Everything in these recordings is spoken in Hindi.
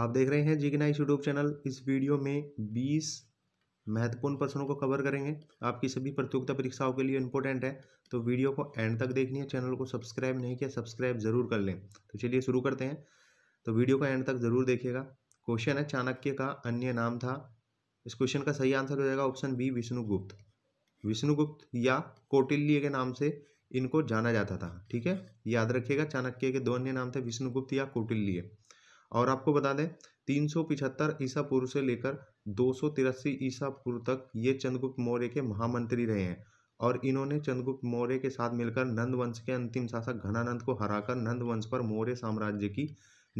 आप देख रहे हैं जिग्नाइस यूट्यूब चैनल इस वीडियो में 20 महत्वपूर्ण प्रश्नों को कवर करेंगे आपकी सभी प्रतियोगिता परीक्षाओं के लिए इंपॉर्टेंट है तो वीडियो को एंड तक देखनी है चैनल को सब्सक्राइब नहीं किया सब्सक्राइब जरूर कर लें तो चलिए शुरू करते हैं तो वीडियो को एंड तक जरूर देखिएगा क्वेश्चन है चाणक्य का अन्य नाम था इस क्वेश्चन का सही आंसर हो जाएगा ऑप्शन बी विष्णुगुप्त विष्णुगुप्त या कौटिल्य के नाम से इनको जाना जाता था ठीक है याद रखिएगा चाणक्य के दो अन्य नाम थे विष्णुगुप्त या कौटिल्य और आपको बता दें तीन सौ पिछहत्तर ईसा पूर्व से लेकर दो सौ तिरासी ईसा पूर्व तक ये चंद्रगुप्त मौर्य के महामंत्री रहे हैं और इन्होंने चंद्रगुप्त मौर्य के साथ मिलकर नंद वंश के अंतिम शासक घनानंद को हराकर नंद वंश पर मौर्य साम्राज्य की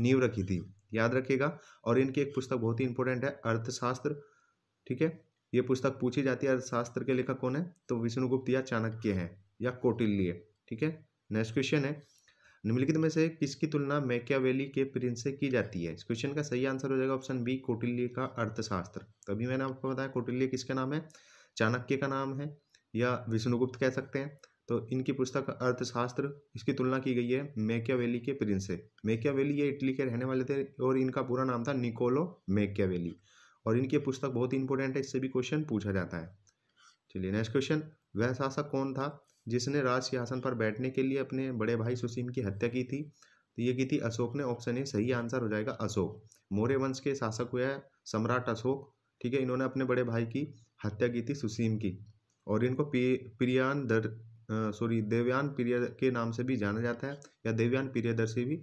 नींव रखी थी याद रखिएगा और इनकी एक पुस्तक बहुत ही इंपॉर्टेंट है अर्थशास्त्र ठीक है ये पुस्तक पूछी जाती है अर्थशास्त्र के लेखक कौन है तो विष्णुगुप्त या चाणक्य हैं या कौटिल्य ठीक है नेक्स्ट क्वेश्चन है निम्नलिखित में से किसकी तुलना मैकियावेली के प्रिंस से की जाती है इस क्वेश्चन का सही आंसर हो जाएगा ऑप्शन बी कोटिल्य का अर्थशास्त्र तो अभी मैंने आपको बताया कोटिल्य किसका नाम है चाणक्य का नाम है या विष्णुगुप्त कह सकते हैं तो इनकी पुस्तक अर्थशास्त्र इसकी तुलना की गई है मैकियावेली के प्रिंस से मैकियावेली ये इटली के रहने वाले थे और इनका पूरा नाम था निकोलो मैकियावेली और इनकी पुस्तक बहुत इंपॉर्टेंट है इससे भी क्वेश्चन पूछा जाता है चलिए नेक्स्ट क्वेश्चन वह शासक कौन था जिसने राज सिंहासन पर बैठने के लिए अपने बड़े भाई सुसीम की हत्या की थी तो ये की थी अशोक ने ऑप्शन ए सही आंसर हो जाएगा अशोक मौर्य वंश के शासक हुए सम्राट अशोक ठीक है इन्होंने अपने बड़े भाई की हत्या की थी सुसीम की और इनको प्रियान दर सॉरी देवयान प्रिय के नाम से भी जाना जाता है या देवयान प्रियदर्शी भी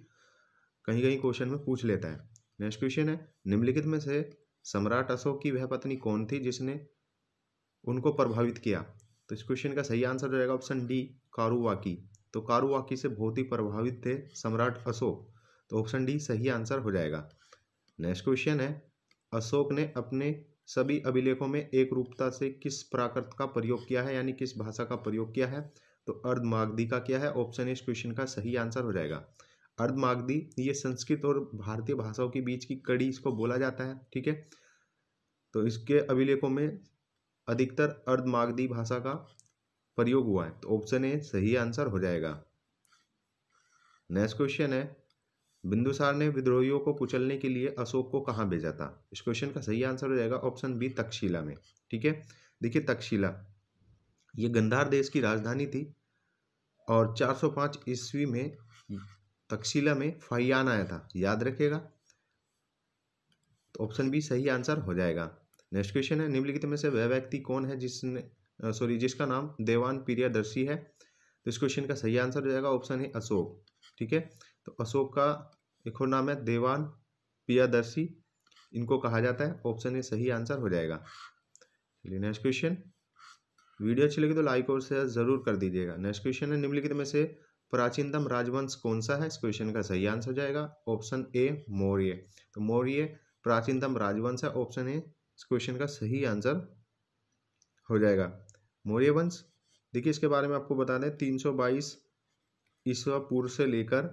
कहीं कहीं क्वेश्चन में पूछ लेता है नेक्स्ट क्वेश्चन है निम्नलिखित में से सम्राट अशोक की वह पत्नी कौन थी जिसने उनको प्रभावित किया तो इस क्वेश्चन का सही आंसर हो जाएगा ऑप्शन डी कारुवाकी तो कारुवाकी से बहुत ही प्रभावित थे सम्राट अशोक तो ऑप्शन डी सही आंसर हो जाएगा नेक्स्ट क्वेश्चन है अशोक ने अपने सभी अभिलेखों में एक रूपता से किस प्राकृत का प्रयोग किया है यानी किस भाषा का प्रयोग किया है तो अर्धमागधी का क्या है ऑप्शन इस क्वेश्चन का सही आंसर हो जाएगा अर्धमागधी ये संस्कृत और भारतीय भाषाओं के बीच की कड़ी इसको बोला जाता है ठीक है तो इसके अभिलेखों में अधिकतर अर्धमागधी भाषा का प्रयोग हुआ है तो ऑप्शन ए सही आंसर हो जाएगा नेक्स्ट क्वेश्चन है बिंदुसार ने विद्रोहियों को कुचलने के लिए अशोक को कहाँ भेजा था इस क्वेश्चन का सही आंसर हो जाएगा ऑप्शन बी तक्षशिला में ठीक है देखिए तक्षशिला ये गंधार देश की राजधानी थी और 405 ईस्वी में तक्षशिला में फैयान आया था याद रखेगा तो ऑप्शन बी सही आंसर हो जाएगा नेक्स्ट क्वेश्चन है निम्नलिखित में से वह व्यक्ति कौन है जिसने सॉरी जिसका नाम देवान प्रियादर्शी है तो इस क्वेश्चन का सही आंसर हो जाएगा ऑप्शन है अशोक ठीक है तो अशोक का एक और नाम है देवान प्रियादर्शी इनको कहा जाता है ऑप्शन ए सही आंसर हो जाएगा चलिए नेक्स्ट क्वेश्चन वीडियो अच्छी लगी तो लाइक और शेयर जरूर कर दीजिएगा नेक्स्ट क्वेश्चन है निम्नलिखित में से प्राचीनतम राजवंश कौन सा है इस क्वेश्चन का सही आंसर हो जाएगा ऑप्शन ए मौर्य तो मौर्य प्राचीनतम राजवंश है ऑप्शन ए इस क्वेश्चन का सही आंसर हो जाएगा मौर्य वंश देखिए इसके बारे में आपको बता दें तीन सौ बाईस ईसा पूर्व से लेकर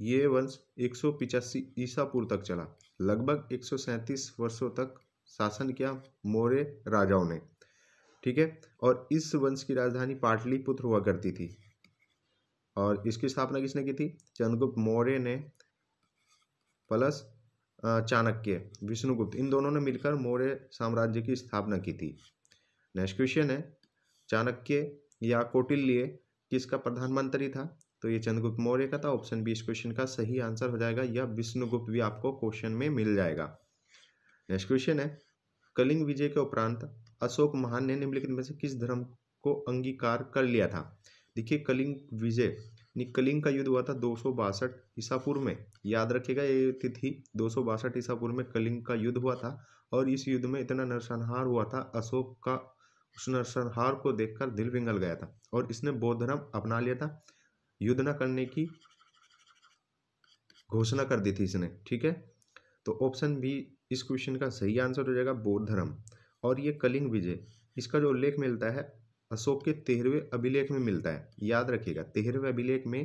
ये वंश एक सौ पिचासी ईसा पूर्व तक चला लगभग एक सौ सैंतीस वर्षों तक शासन किया मौर्य राजाओं ने ठीक है और इस वंश की राजधानी पाटलिपुत्र हुआ करती थी और इसकी स्थापना किसने की थी चंद्रगुप्त मौर्य ने प्लस चाणक्य विष्णुगुप्त इन दोनों ने मिलकर मौर्य साम्राज्य की स्थापना की थी नेक्स्ट क्वेश्चन है चाणक्य या कौटिल्य किसका प्रधानमंत्री था तो ये चंद्रगुप्त मौर्य का था ऑप्शन बी इस क्वेश्चन का सही आंसर हो जाएगा या विष्णुगुप्त भी आपको क्वेश्चन में मिल जाएगा नेक्स्ट क्वेश्चन है कलिंग विजय के उपरांत अशोक महान ने निम्नलिखित में से किस धर्म को अंगीकार कर लिया था देखिए कलिंग विजय निकलिंग का युद्ध हुआ था दो सौ बासठ ईसापुर में याद रखिएगा ये तिथि दो सौ बासठ ईसापुर में कलिंग का युद्ध हुआ था और इस युद्ध में इतना नरसंहार हुआ था अशोक का उस नरसंहार को देखकर दिल पिंगल गया था और इसने बौद्ध धर्म अपना लिया था युद्ध न करने की घोषणा कर दी थी इसने ठीक है तो ऑप्शन बी इस क्वेश्चन का सही आंसर हो जाएगा बौद्ध धर्म और ये कलिंग विजय इसका जो उल्लेख मिलता है अशोक के तेरहवें अभिलेख में मिलता है याद रखिएगा तेरहवें अभिलेख में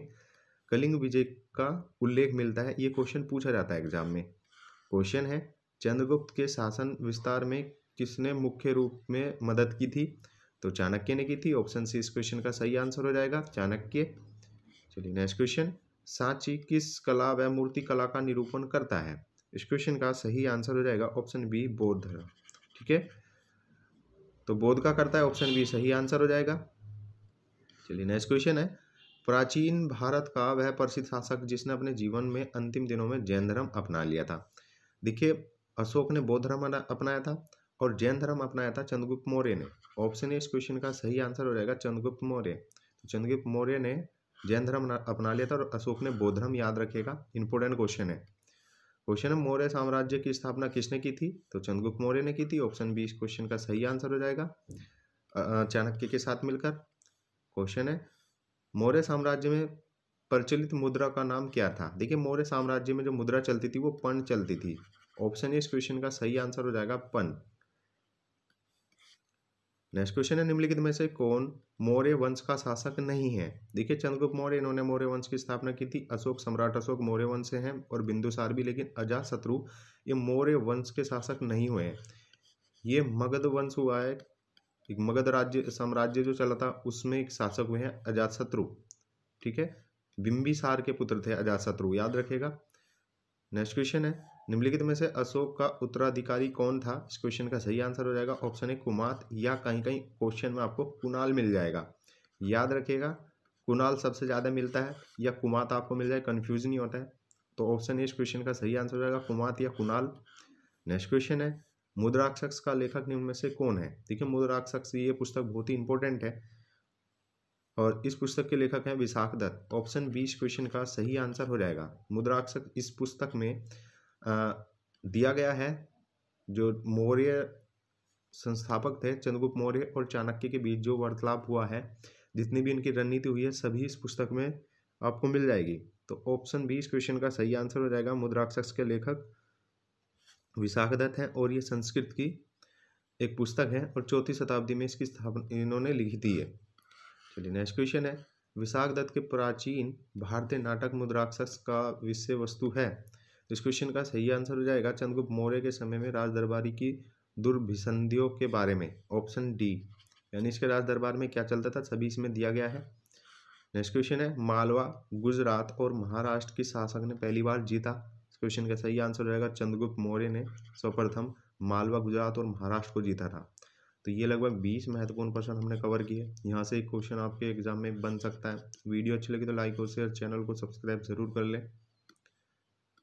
कलिंग विजय का उल्लेख मिलता है ये क्वेश्चन पूछा जाता है एग्जाम में क्वेश्चन है चंद्रगुप्त के शासन विस्तार में किसने मुख्य रूप में मदद की थी तो चाणक्य ने की थी ऑप्शन सी इस क्वेश्चन का सही आंसर हो जाएगा चाणक्य चलिए नेक्स्ट क्वेश्चन सांची किस कला व मूर्ति कला का निरूपण करता है इस क्वेश्चन का सही आंसर हो जाएगा ऑप्शन बी बौद्ध ठीक है तो बोध का करता है ऑप्शन बी सही आंसर हो जाएगा चलिए नेक्स्ट क्वेश्चन है प्राचीन भारत का वह प्रसिद्ध शासक जिसने अपने जीवन में अंतिम दिनों में जैन धर्म अपना लिया था देखिए अशोक ने बौद्ध धर्म अपनाया था और जैन धर्म अपनाया था चंद्रगुप्त मौर्य ने ऑप्शन ए इस क्वेश्चन का सही आंसर हो जाएगा चंद्रगुप्त मौर्य तो चंद्रगुप्त मौर्य ने जैन धर्म अपना लिया था और अशोक ने बौद्ध धर्म याद रखेगा इंपोर्टेंट क्वेश्चन है क्वेश्चन है मौर्य साम्राज्य की स्थापना किसने की थी तो चंद्रगुप्त मौर्य ने की थी ऑप्शन बी इस क्वेश्चन का सही आंसर हो जाएगा चाणक्य के साथ मिलकर क्वेश्चन है मौर्य साम्राज्य में प्रचलित मुद्रा का नाम क्या था देखिए मौर्य साम्राज्य में जो मुद्रा चलती थी वो पन चलती थी ऑप्शन इस क्वेश्चन का सही आंसर हो जाएगा पन नेक्स्ट क्वेश्चन है निम्नलिखित में से कौन मौर्य वंश का शासक नहीं है देखिए चंद्रगुप्त मौर्य इन्होंने मौर्य वंश की स्थापना की थी अशोक सम्राट अशोक मौर्य वंश से हैं और बिंदुसार भी लेकिन अजा शत्रु ये मौर्य वंश के शासक नहीं हुए हैं ये मगध वंश हुआ है एक मगध राज्य साम्राज्य जो चला था उसमें एक शासक हुए हैं अजातशत्रु ठीक है बिंबिसार के पुत्र थे अजातशत्रु याद रखेगा नेक्स्ट क्वेश्चन है निम्नलिखित में से अशोक का उत्तराधिकारी कौन था इस क्वेश्चन का सही आंसर हो जाएगा ऑप्शन ए कुमात या कहीं कहीं क्वेश्चन में आपको कुणाल मिल जाएगा याद रखिएगा कुणाल सबसे ज़्यादा मिलता है या कुमात आपको मिल जाए कन्फ्यूज नहीं होता है तो ऑप्शन ए इस क्वेश्चन का सही आंसर हो जाएगा कुमात या कुणाल नेक्स्ट क्वेश्चन है मुद्राक्षस का लेखक निम्न में से कौन है देखिए मुद्राक्षस ये पुस्तक बहुत ही इंपॉर्टेंट है और इस पुस्तक के लेखक हैं विशाख दत्त ऑप्शन बी इस क्वेश्चन का सही आंसर हो जाएगा मुद्राक्षक इस पुस्तक में दिया गया है जो मौर्य संस्थापक थे चंद्रगुप्त मौर्य और चाणक्य के बीच जो वार्तालाप हुआ है जितनी भी इनकी रणनीति हुई है सभी इस पुस्तक में आपको मिल जाएगी तो ऑप्शन बी इस क्वेश्चन का सही आंसर हो जाएगा मुद्राक्षस के लेखक विशाखदत्त हैं और ये संस्कृत की एक पुस्तक है और चौथी शताब्दी में इसकी स्थापना इन्होंने लिखी थी है चलिए नेक्स्ट क्वेश्चन है विशाख दत्त के प्राचीन भारतीय नाटक मुद्राक्षस का विषय वस्तु है इस क्वेश्चन का सही आंसर हो जाएगा चंद्रगुप्त मौर्य के समय में राज दरबारी की दुर्भिसंधियों के बारे में ऑप्शन डी यानी इसके राज दरबार में क्या चलता था सभी इसमें दिया गया है नेक्स्ट क्वेश्चन है मालवा गुजरात और महाराष्ट्र के शासक ने पहली बार जीता इस क्वेश्चन का सही आंसर रहेगा चंद्रगुप्त मौर्य ने सर्वप्रथम मालवा गुजरात और महाराष्ट्र को जीता था तो ये लगभग 20 महत्वपूर्ण प्रश्न हमने कवर किए यहाँ से एक क्वेश्चन आपके एग्जाम में बन सकता है वीडियो अच्छी लगी तो लाइक और शेयर चैनल को सब्सक्राइब जरूर कर लें